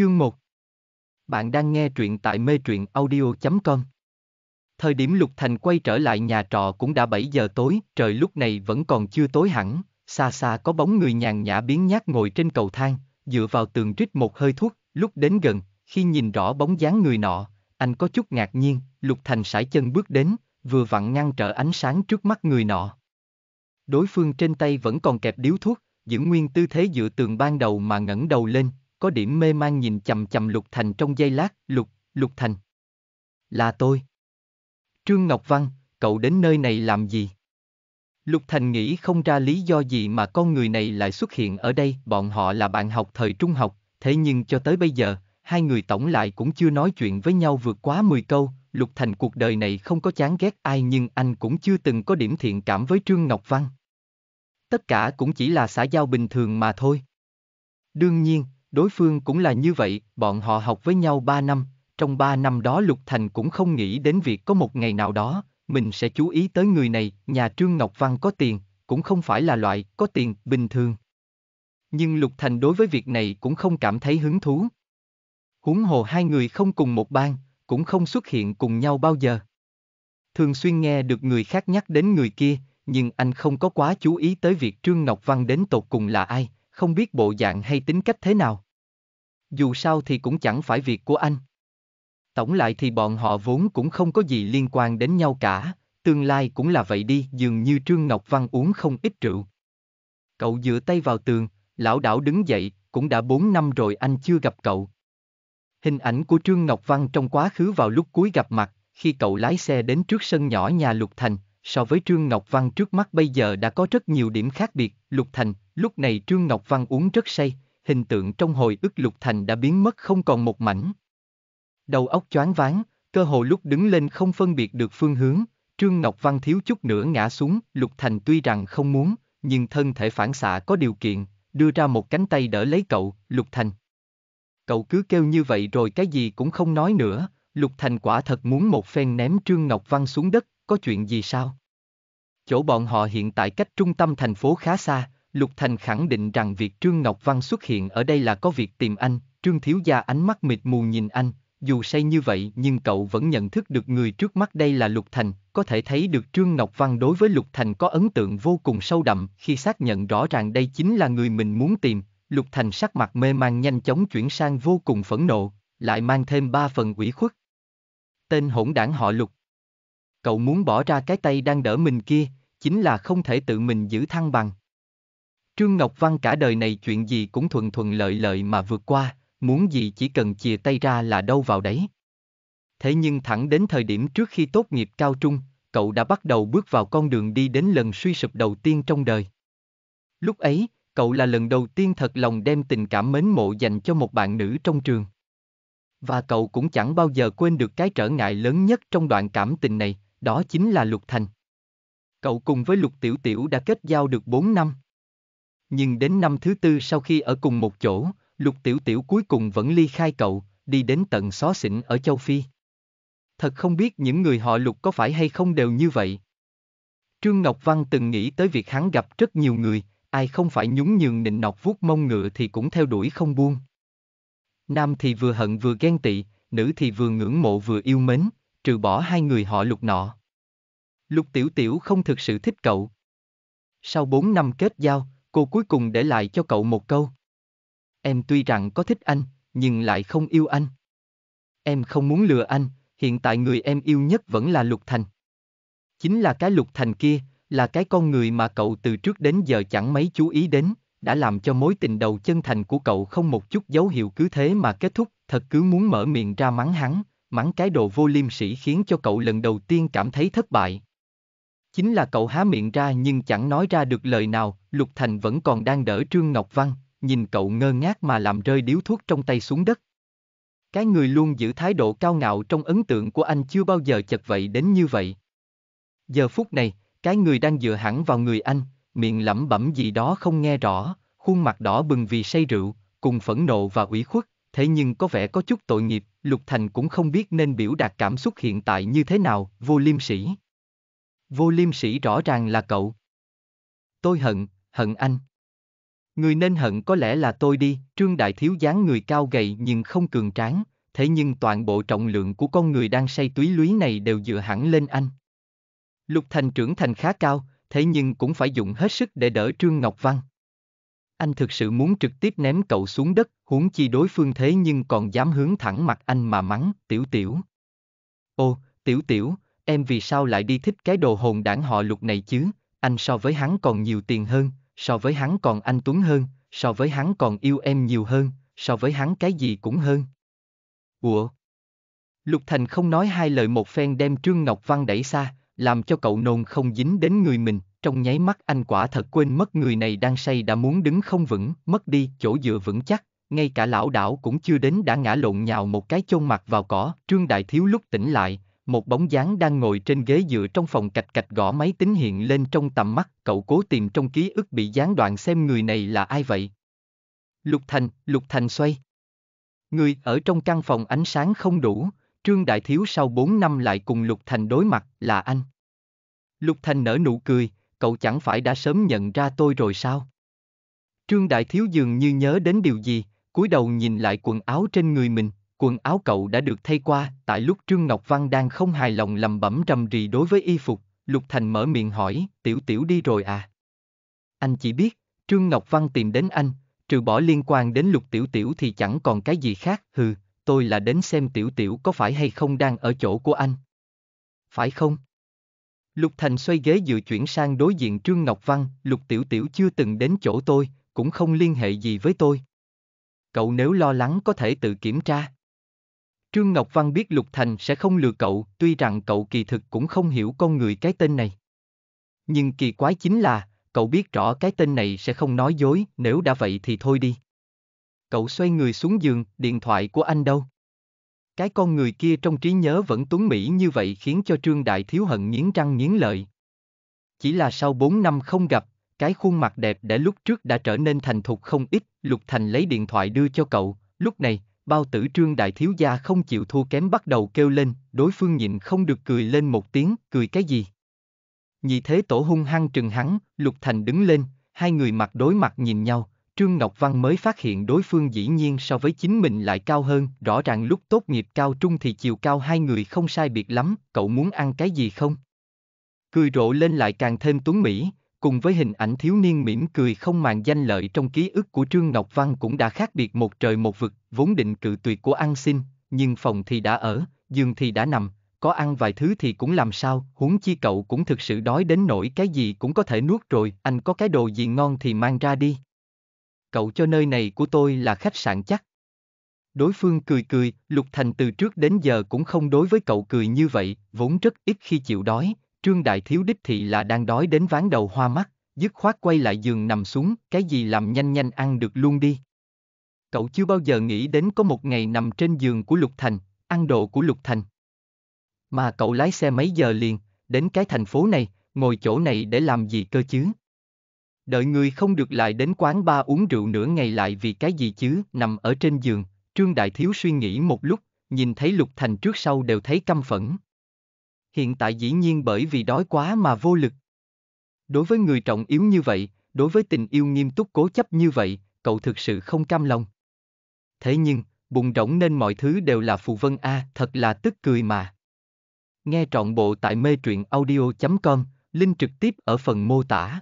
Chương 1 Bạn đang nghe truyện tại mê truyện audio.com Thời điểm Lục Thành quay trở lại nhà trọ cũng đã 7 giờ tối, trời lúc này vẫn còn chưa tối hẳn, xa xa có bóng người nhàn nhã biến nhát ngồi trên cầu thang, dựa vào tường trích một hơi thuốc, lúc đến gần, khi nhìn rõ bóng dáng người nọ, anh có chút ngạc nhiên, Lục Thành sải chân bước đến, vừa vặn ngăn trở ánh sáng trước mắt người nọ. Đối phương trên tay vẫn còn kẹp điếu thuốc, giữ nguyên tư thế dựa tường ban đầu mà ngẩng đầu lên, có điểm mê man nhìn chầm chầm Lục Thành trong giây lát, Lục, Lục Thành. Là tôi. Trương Ngọc Văn, cậu đến nơi này làm gì? Lục Thành nghĩ không ra lý do gì mà con người này lại xuất hiện ở đây, bọn họ là bạn học thời trung học, thế nhưng cho tới bây giờ, hai người tổng lại cũng chưa nói chuyện với nhau vượt quá 10 câu, Lục Thành cuộc đời này không có chán ghét ai nhưng anh cũng chưa từng có điểm thiện cảm với Trương Ngọc Văn. Tất cả cũng chỉ là xã giao bình thường mà thôi. Đương nhiên, Đối phương cũng là như vậy, bọn họ học với nhau 3 năm, trong 3 năm đó Lục Thành cũng không nghĩ đến việc có một ngày nào đó, mình sẽ chú ý tới người này, nhà Trương Ngọc Văn có tiền, cũng không phải là loại có tiền bình thường. Nhưng Lục Thành đối với việc này cũng không cảm thấy hứng thú. Huống hồ hai người không cùng một bang, cũng không xuất hiện cùng nhau bao giờ. Thường xuyên nghe được người khác nhắc đến người kia, nhưng anh không có quá chú ý tới việc Trương Ngọc Văn đến tột cùng là ai, không biết bộ dạng hay tính cách thế nào. Dù sao thì cũng chẳng phải việc của anh. Tổng lại thì bọn họ vốn cũng không có gì liên quan đến nhau cả, tương lai cũng là vậy đi, dường như Trương Ngọc Văn uống không ít rượu. Cậu dựa tay vào tường, lão đảo đứng dậy, cũng đã 4 năm rồi anh chưa gặp cậu. Hình ảnh của Trương Ngọc Văn trong quá khứ vào lúc cuối gặp mặt, khi cậu lái xe đến trước sân nhỏ nhà Lục Thành, so với Trương Ngọc Văn trước mắt bây giờ đã có rất nhiều điểm khác biệt, Lục Thành, Lúc này Trương Ngọc Văn uống rất say, hình tượng trong hồi ức Lục Thành đã biến mất không còn một mảnh. Đầu óc choáng váng, cơ hồ lúc đứng lên không phân biệt được phương hướng, Trương Ngọc Văn thiếu chút nữa ngã xuống, Lục Thành tuy rằng không muốn, nhưng thân thể phản xạ có điều kiện, đưa ra một cánh tay đỡ lấy cậu, Lục Thành. Cậu cứ kêu như vậy rồi cái gì cũng không nói nữa, Lục Thành quả thật muốn một phen ném Trương Ngọc Văn xuống đất, có chuyện gì sao? Chỗ bọn họ hiện tại cách trung tâm thành phố khá xa, Lục Thành khẳng định rằng việc Trương Ngọc Văn xuất hiện ở đây là có việc tìm anh, Trương Thiếu Gia ánh mắt mịt mù nhìn anh, dù say như vậy nhưng cậu vẫn nhận thức được người trước mắt đây là Lục Thành, có thể thấy được Trương Ngọc Văn đối với Lục Thành có ấn tượng vô cùng sâu đậm khi xác nhận rõ ràng đây chính là người mình muốn tìm. Lục Thành sắc mặt mê man nhanh chóng chuyển sang vô cùng phẫn nộ, lại mang thêm ba phần ủy khuất. Tên hỗn đảng họ Lục. Cậu muốn bỏ ra cái tay đang đỡ mình kia, chính là không thể tự mình giữ thăng bằng. Trương Ngọc Văn cả đời này chuyện gì cũng thuận thuận lợi lợi mà vượt qua, muốn gì chỉ cần chìa tay ra là đâu vào đấy. Thế nhưng thẳng đến thời điểm trước khi tốt nghiệp cao trung, cậu đã bắt đầu bước vào con đường đi đến lần suy sụp đầu tiên trong đời. Lúc ấy, cậu là lần đầu tiên thật lòng đem tình cảm mến mộ dành cho một bạn nữ trong trường. Và cậu cũng chẳng bao giờ quên được cái trở ngại lớn nhất trong đoạn cảm tình này, đó chính là Lục Thành. Cậu cùng với Lục Tiểu Tiểu đã kết giao được 4 năm. Nhưng đến năm thứ tư sau khi ở cùng một chỗ, Lục Tiểu Tiểu cuối cùng vẫn ly khai cậu, đi đến tận xó xỉnh ở châu Phi. Thật không biết những người họ Lục có phải hay không đều như vậy. Trương Ngọc Văn từng nghĩ tới việc hắn gặp rất nhiều người, ai không phải nhún nhường nịnh nọt vuốt mông ngựa thì cũng theo đuổi không buông. Nam thì vừa hận vừa ghen tị, nữ thì vừa ngưỡng mộ vừa yêu mến, trừ bỏ hai người họ Lục nọ. Lục Tiểu Tiểu không thực sự thích cậu. Sau bốn năm kết giao, cô cuối cùng để lại cho cậu một câu. Em tuy rằng có thích anh, nhưng lại không yêu anh. Em không muốn lừa anh, hiện tại người em yêu nhất vẫn là Lục Thành. Chính là cái Lục Thành kia, là cái con người mà cậu từ trước đến giờ chẳng mấy chú ý đến, đã làm cho mối tình đầu chân thành của cậu không một chút dấu hiệu cứ thế mà kết thúc, thật cứ muốn mở miệng ra mắng hắn, mắng cái đồ vô liêm sỉ khiến cho cậu lần đầu tiên cảm thấy thất bại. Chính là cậu há miệng ra nhưng chẳng nói ra được lời nào, Lục Thành vẫn còn đang đỡ Trương Ngọc Văn, nhìn cậu ngơ ngác mà làm rơi điếu thuốc trong tay xuống đất. Cái người luôn giữ thái độ cao ngạo trong ấn tượng của anh chưa bao giờ chật vậy đến như vậy. Giờ phút này, cái người đang dựa hẳn vào người anh, miệng lẩm bẩm gì đó không nghe rõ, khuôn mặt đỏ bừng vì say rượu, cùng phẫn nộ và ủy khuất, thế nhưng có vẻ có chút tội nghiệp, Lục Thành cũng không biết nên biểu đạt cảm xúc hiện tại như thế nào, vô liêm sỉ. Vô liêm sĩ rõ ràng là cậu. Tôi hận, hận anh. Người nên hận có lẽ là tôi đi, Trương Đại Thiếu dáng người cao gầy nhưng không cường tráng, thế nhưng toàn bộ trọng lượng của con người đang say túy lúy này đều dựa hẳn lên anh. Lục Thành trưởng thành khá cao, thế nhưng cũng phải dùng hết sức để đỡ Trương Ngọc Văn. Anh thực sự muốn trực tiếp ném cậu xuống đất, huống chi đối phương thế nhưng còn dám hướng thẳng mặt anh mà mắng, tiểu tiểu. Ô, tiểu tiểu, Em vì sao lại đi thích cái đồ hồn đảng họ lục này chứ? Anh so với hắn còn nhiều tiền hơn, so với hắn còn anh Tuấn hơn, so với hắn còn yêu em nhiều hơn, so với hắn cái gì cũng hơn. Ủa? Lục Thành không nói hai lời một phen đem Trương Ngọc Văn đẩy xa, làm cho cậu nôn không dính đến người mình, trong nháy mắt anh quả thật quên mất người này đang say đã muốn đứng không vững, mất đi chỗ dựa vững chắc, ngay cả lão đảo cũng chưa đến đã ngã lộn nhào một cái chôn mặt vào cỏ, Trương Đại Thiếu lúc tỉnh lại, một bóng dáng đang ngồi trên ghế dựa trong phòng cạch cạch gõ máy tính hiện lên trong tầm mắt, cậu cố tìm trong ký ức bị gián đoạn xem người này là ai vậy. Lục Thành, Lục Thành xoay. Người ở trong căn phòng ánh sáng không đủ, Trương Đại Thiếu sau 4 năm lại cùng Lục Thành đối mặt là anh. Lục Thành nở nụ cười, cậu chẳng phải đã sớm nhận ra tôi rồi sao? Trương Đại Thiếu dường như nhớ đến điều gì, cúi đầu nhìn lại quần áo trên người mình quần áo cậu đã được thay qua, tại lúc Trương Ngọc Văn đang không hài lòng lầm bẩm rầm rì đối với y phục, Lục Thành mở miệng hỏi, tiểu tiểu đi rồi à? Anh chỉ biết, Trương Ngọc Văn tìm đến anh, trừ bỏ liên quan đến Lục Tiểu Tiểu thì chẳng còn cái gì khác, hừ, tôi là đến xem Tiểu Tiểu có phải hay không đang ở chỗ của anh. Phải không? Lục Thành xoay ghế dự chuyển sang đối diện Trương Ngọc Văn, Lục Tiểu Tiểu chưa từng đến chỗ tôi, cũng không liên hệ gì với tôi. Cậu nếu lo lắng có thể tự kiểm tra. Trương Ngọc Văn biết Lục Thành sẽ không lừa cậu, tuy rằng cậu kỳ thực cũng không hiểu con người cái tên này. Nhưng kỳ quái chính là, cậu biết rõ cái tên này sẽ không nói dối, nếu đã vậy thì thôi đi. Cậu xoay người xuống giường, điện thoại của anh đâu? Cái con người kia trong trí nhớ vẫn tuấn mỹ như vậy khiến cho Trương Đại Thiếu Hận nghiến răng nghiến lợi. Chỉ là sau 4 năm không gặp, cái khuôn mặt đẹp để lúc trước đã trở nên thành thục không ít, Lục Thành lấy điện thoại đưa cho cậu, lúc này, bao tử trương đại thiếu gia không chịu thua kém bắt đầu kêu lên, đối phương nhịn không được cười lên một tiếng, cười cái gì? Nhị thế tổ hung hăng trừng hắn, Lục Thành đứng lên, hai người mặt đối mặt nhìn nhau, Trương Ngọc Văn mới phát hiện đối phương dĩ nhiên so với chính mình lại cao hơn, rõ ràng lúc tốt nghiệp cao trung thì chiều cao hai người không sai biệt lắm, cậu muốn ăn cái gì không? Cười rộ lên lại càng thêm tuấn mỹ, cùng với hình ảnh thiếu niên mỉm cười không màng danh lợi trong ký ức của Trương Ngọc Văn cũng đã khác biệt một trời một vực, vốn định cự tuyệt của ăn xin, nhưng phòng thì đã ở, giường thì đã nằm, có ăn vài thứ thì cũng làm sao, huống chi cậu cũng thực sự đói đến nỗi cái gì cũng có thể nuốt rồi, anh có cái đồ gì ngon thì mang ra đi. Cậu cho nơi này của tôi là khách sạn chắc. Đối phương cười cười, Lục Thành từ trước đến giờ cũng không đối với cậu cười như vậy, vốn rất ít khi chịu đói, Trương Đại Thiếu đích thị là đang đói đến ván đầu hoa mắt, dứt khoát quay lại giường nằm xuống, cái gì làm nhanh nhanh ăn được luôn đi. Cậu chưa bao giờ nghĩ đến có một ngày nằm trên giường của Lục Thành, ăn đồ của Lục Thành. Mà cậu lái xe mấy giờ liền, đến cái thành phố này, ngồi chỗ này để làm gì cơ chứ? Đợi người không được lại đến quán ba uống rượu nửa ngày lại vì cái gì chứ, nằm ở trên giường, Trương Đại Thiếu suy nghĩ một lúc, nhìn thấy Lục Thành trước sau đều thấy căm phẫn hiện tại dĩ nhiên bởi vì đói quá mà vô lực. Đối với người trọng yếu như vậy, đối với tình yêu nghiêm túc cố chấp như vậy, cậu thực sự không cam lòng. Thế nhưng, bùng rỗng nên mọi thứ đều là phù vân A, thật là tức cười mà. Nghe trọn bộ tại mê truyện audio.com, link trực tiếp ở phần mô tả.